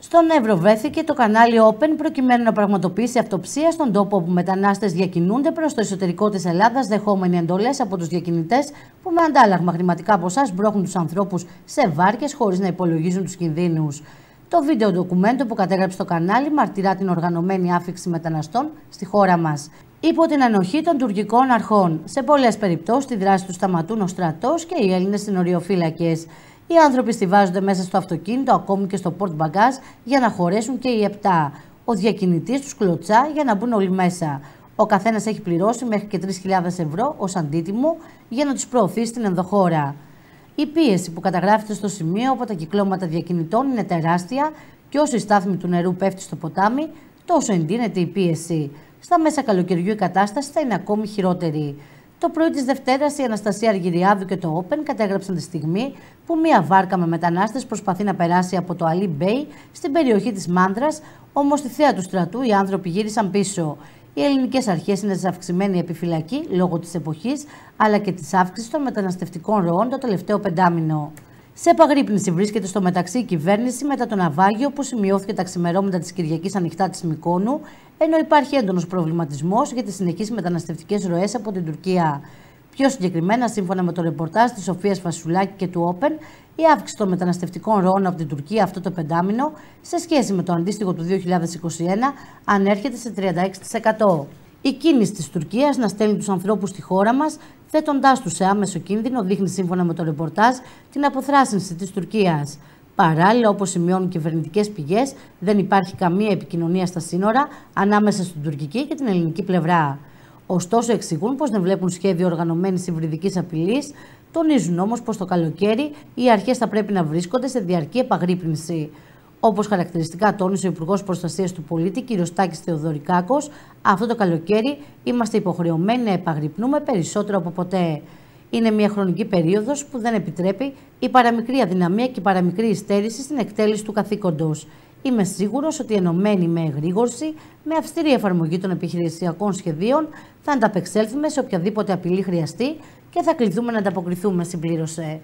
Στον Εύρο βρέθηκε το κανάλι Open προκειμένου να πραγματοποιήσει αυτοψία στον τόπο όπου μετανάστες διακινούνται προς το εσωτερικό της Ελλάδας δεχόμενοι εντολές από τους διακινητές που με αντάλλαγμα χρηματικά ποσά μπρόχνουν τους ανθρώπους σε βάρκες χωρίς να υπολογίζουν τους κινδύνους. Το βίντεο ντοκουμέντο που κατέγραψε το κανάλι μαρτυρά την οργανωμένη άφηξη μεταναστών στη χώρα μας. Υπό την ανοχή των τουρκικών αρχών, σε πολλές περιπτώσεις, τη δράση τους σταματούν ο στρατός και οι Έλληνες συνοριοφύλακες. Οι άνθρωποι στηβάζονται μέσα στο αυτοκίνητο, ακόμη και στο πόρτ μπαγκάζ, για να χωρέσουν και οι 7. Ο διακινητής τους κλωτσά για να μπουν όλοι μέσα. Ο καθένας έχει πληρώσει μέχρι και 3.000 ευρώ ως αντίτιμο για να τους προωθεί στην ενδοχώρα. Η πίεση που καταγράφεται στο σημείο από τα κυκλώματα διακινητών είναι τεράστια και όσο η στάθμη του νερού πέφτει στο ποτάμι, τόσο εντείνεται η πίεση. Στα μέσα καλοκαιριού η κατάσταση θα είναι ακόμη χειρότερη. Το πρωί της Δευτέρας, η Αναστασία Αργυριάδου και το Όπεν κατέγραψαν τη στιγμή που μία βάρκα με μετανάστες προσπαθεί να περάσει από το Αλή Μπέι στην περιοχή της Μάντρα, όμως στη θέα του στρατού οι άνθρωποι γύρισαν πίσω. Οι ελληνικές αρχές είναι σε αυξημένη επιφυλακή λόγω της εποχής αλλά και της αύξησης των μεταναστευτικών ροών το τελευταίο πεντάμινο. Σε επαγρύπνηση βρίσκεται στο μεταξύ η κυβέρνηση μετά το ναυάγιο που σημειώθηκε τα ξημερώματα της Κυριακής Ανοιχτά της Μικόνου, ενώ υπάρχει έντονος προβληματισμός για τις συνεχείς μεταναστευτικές ροές από την Τουρκία. Πιο συγκεκριμένα, σύμφωνα με το ρεπορτάζ της Σοφίας Φασουλάκη και του Όπεν, η αύξηση των μεταναστευτικών ροών από την Τουρκία αυτό το πεντάμινο σε σχέση με το αντίστοιχο του 2021 ανέρχεται σε 36%. Η κίνηση της Τουρκίας να στέλνει τους ανθρώπους στη χώρα μας, θέτοντάς τους σε άμεσο κίνδυνο, δείχνει σύμφωνα με το ρεπορτάζ την αποθράσινση της Τουρκίας. Παράλληλα, όπως σημειώνουν κυβερνητικές πηγές, δεν υπάρχει καμία επικοινωνία στα σύνορα ανάμεσα στην τουρκική και την ελληνική πλευρά. Ωστόσο, εξηγούν πως δεν βλέπουν σχέδιο οργανωμένης υβριδικής απειλής, τονίζουν όμως πως το καλοκαίρι οι αρχές θα πρέπει να βρίσκονται σε διαρκή επαγρύπνηση. Όπως χαρακτηριστικά τόνισε ο Υπουργός Προστασίας του Πολίτη, κ. Στάκη Θεοδωρικάκος, αυτό το καλοκαίρι είμαστε υποχρεωμένοι να επαγρυπνούμε περισσότερο από ποτέ. Είναι μια χρονική περίοδος που δεν επιτρέπει η παραμικρή αδυναμία και η παραμικρή υστέρηση στην εκτέλεση του καθήκοντος. Είμαι σίγουρος ότι ενωμένοι με εγρήγορση, με αυστηρή εφαρμογή των επιχειρησιακών σχεδίων, θα ανταπεξέλθουμε σε οποιαδήποτε απειλή χρειαστεί και θα κληθούμε να ανταποκριθούμε, συμπλήρωσε.